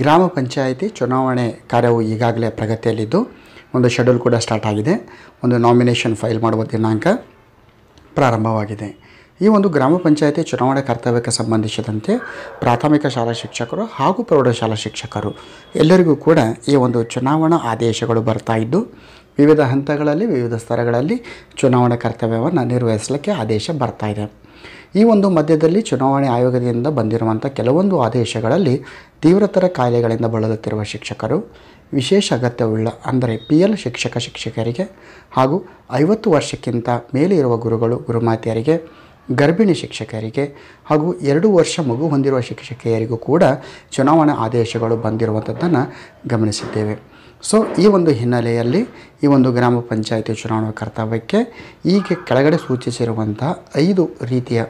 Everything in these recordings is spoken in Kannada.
ಗ್ರಾಮ ಪಂಚಾಯಿತಿ ಚುನಾವಣೆ ಕಾರ್ಯವು ಈಗಾಗಲೇ ಪ್ರಗತಿಯಲ್ಲಿದ್ದು ಒಂದು ಶೆಡ್ಯೂಲ್ ಕೂಡ ಸ್ಟಾರ್ಟ್ ಆಗಿದೆ ಒಂದು ನಾಮಿನೇಷನ್ ಫೈಲ್ ಮಾಡುವ ದಿನಾಂಕ ಪ್ರಾರಂಭವಾಗಿದೆ ಈ ಒಂದು ಗ್ರಾಮ ಪಂಚಾಯಿತಿ ಚುನಾವಣೆ ಕರ್ತವ್ಯಕ್ಕೆ ಸಂಬಂಧಿಸಿದಂತೆ ಪ್ರಾಥಮಿಕ ಶಾಲಾ ಶಿಕ್ಷಕರು ಹಾಗೂ ಪ್ರೌಢಶಾಲಾ ಶಿಕ್ಷಕರು ಎಲ್ಲರಿಗೂ ಕೂಡ ಈ ಒಂದು ಚುನಾವಣಾ ಆದೇಶಗಳು ಬರ್ತಾ ಇದ್ದು ವಿವಿಧ ಹಂತಗಳಲ್ಲಿ ವಿವಿಧ ಸ್ತರಗಳಲ್ಲಿ ಚುನಾವಣೆ ಕರ್ತವ್ಯವನ್ನು ನಿರ್ವಹಿಸಲಿಕ್ಕೆ ಆದೇಶ ಇದೆ ಈ ಒಂದು ಮಧ್ಯದಲ್ಲಿ ಚುನಾವಣೆ ಆಯೋಗದಿಂದ ಬಂದಿರುವಂಥ ಕೆಲವೊಂದು ಆದೇಶಗಳಲ್ಲಿ ತೀವ್ರತರ ಕಾಯಿಲೆಗಳಿಂದ ಬಳಲುತ್ತಿರುವ ಶಿಕ್ಷಕರು ವಿಶೇಷ ಅಗತ್ಯವುಳ್ಳ ಅಂದರೆ ಪಿ ಎಲ್ ಶಿಕ್ಷಕ ಶಿಕ್ಷಕರಿಗೆ ಹಾಗೂ ಐವತ್ತು ವರ್ಷಕ್ಕಿಂತ ಮೇಲೆ ಇರುವ ಗುರುಗಳು ಗುರುಮಾತೆಯರಿಗೆ ಗರ್ಭಿಣಿ ಶಿಕ್ಷಕರಿಗೆ ಹಾಗೂ ಎರಡು ವರ್ಷ ಮಗು ಹೊಂದಿರುವ ಶಿಕ್ಷಕಿಯರಿಗೂ ಕೂಡ ಚುನಾವಣಾ ಆದೇಶಗಳು ಬಂದಿರುವಂಥದ್ದನ್ನು ಗಮನಿಸಿದ್ದೇವೆ ಸೊ ಈ ಒಂದು ಹಿನ್ನೆಲೆಯಲ್ಲಿ ಈ ಒಂದು ಗ್ರಾಮ ಪಂಚಾಯಿತಿ ಚುನಾವಣಾ ಕರ್ತವ್ಯಕ್ಕೆ ಈಗ ಕೆಳಗಡೆ ಸೂಚಿಸಿರುವಂತಹ ಐದು ರೀತಿಯ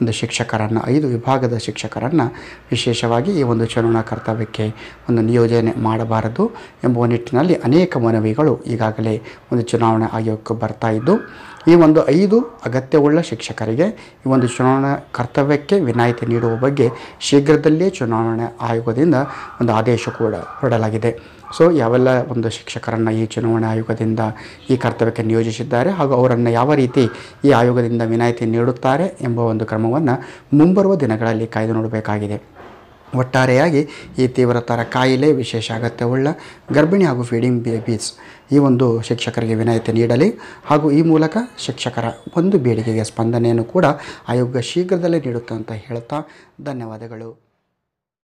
ಒಂದು ಶಿಕ್ಷಕರನ್ನು ಐದು ವಿಭಾಗದ ಶಿಕ್ಷಕರನ್ನು ವಿಶೇಷವಾಗಿ ಈ ಒಂದು ಚುನಾವಣಾ ಕರ್ತವ್ಯಕ್ಕೆ ಒಂದು ನಿಯೋಜನೆ ಮಾಡಬಾರದು ಎಂಬುವ ನಿಟ್ಟಿನಲ್ಲಿ ಅನೇಕ ಮನವಿಗಳು ಈಗಾಗಲೇ ಒಂದು ಚುನಾವಣಾ ಆಯೋಗಕ್ಕೆ ಬರ್ತಾ ಇದ್ದು ಈ ಒಂದು ಐದು ಅಗತ್ಯವುಳ್ಳ ಶಿಕ್ಷಕರಿಗೆ ಈ ಒಂದು ಚುನಾವಣಾ ಕರ್ತವ್ಯಕ್ಕೆ ವಿನಾಯಿತಿ ನೀಡುವ ಬಗ್ಗೆ ಶೀಘ್ರದಲ್ಲೇ ಚುನಾವಣಾ ಆಯೋಗದಿಂದ ಒಂದು ಆದೇಶ ಕೂಡ ಹೊರಡಲಾಗಿದೆ ಸೊ ಯಾವೆಲ್ಲ ಒಂದು ಶಿಕ್ಷಕರನ್ನು ಈ ಚುನಾವಣಾ ಆಯೋಗದಿಂದ ಈ ಕರ್ತವ್ಯಕ್ಕೆ ನಿಯೋಜಿಸಿದ್ದಾರೆ ಹಾಗೂ ಅವರನ್ನು ಯಾವ ರೀತಿ ಈ ಆಯೋಗದಿಂದ ವಿನಾಯಿತಿ ನೀಡುತ್ತಾರೆ ಎಂಬ ಒಂದು ಕ್ರಮವನ್ನು ಮುಂಬರುವ ದಿನಗಳಲ್ಲಿ ಕಾಯ್ದು ನೋಡಬೇಕಾಗಿದೆ ಒಟ್ಟಾರೆಯಾಗಿ ಈ ತೀವ್ರತರ ಕಾಯಿಲೆ ವಿಶೇಷ ಅಗತ್ಯವುಳ್ಳ ಗರ್ಭಿಣಿ ಹಾಗೂ ಫೀಡಿಂಗ್ ಬೇಬೀಸ್ ಈ ಒಂದು ಶಿಕ್ಷಕರಿಗೆ ವಿನಾಯಿತಿ ನೀಡಲಿ ಹಾಗೂ ಈ ಮೂಲಕ ಶಿಕ್ಷಕರ ಒಂದು ಬೇಡಿಕೆಗೆ ಸ್ಪಂದನೆಯನ್ನು ಕೂಡ ಆಯೋಗ ಶೀಘ್ರದಲ್ಲೇ ನೀಡುತ್ತೆ ಅಂತ ಹೇಳ್ತಾ ಧನ್ಯವಾದಗಳು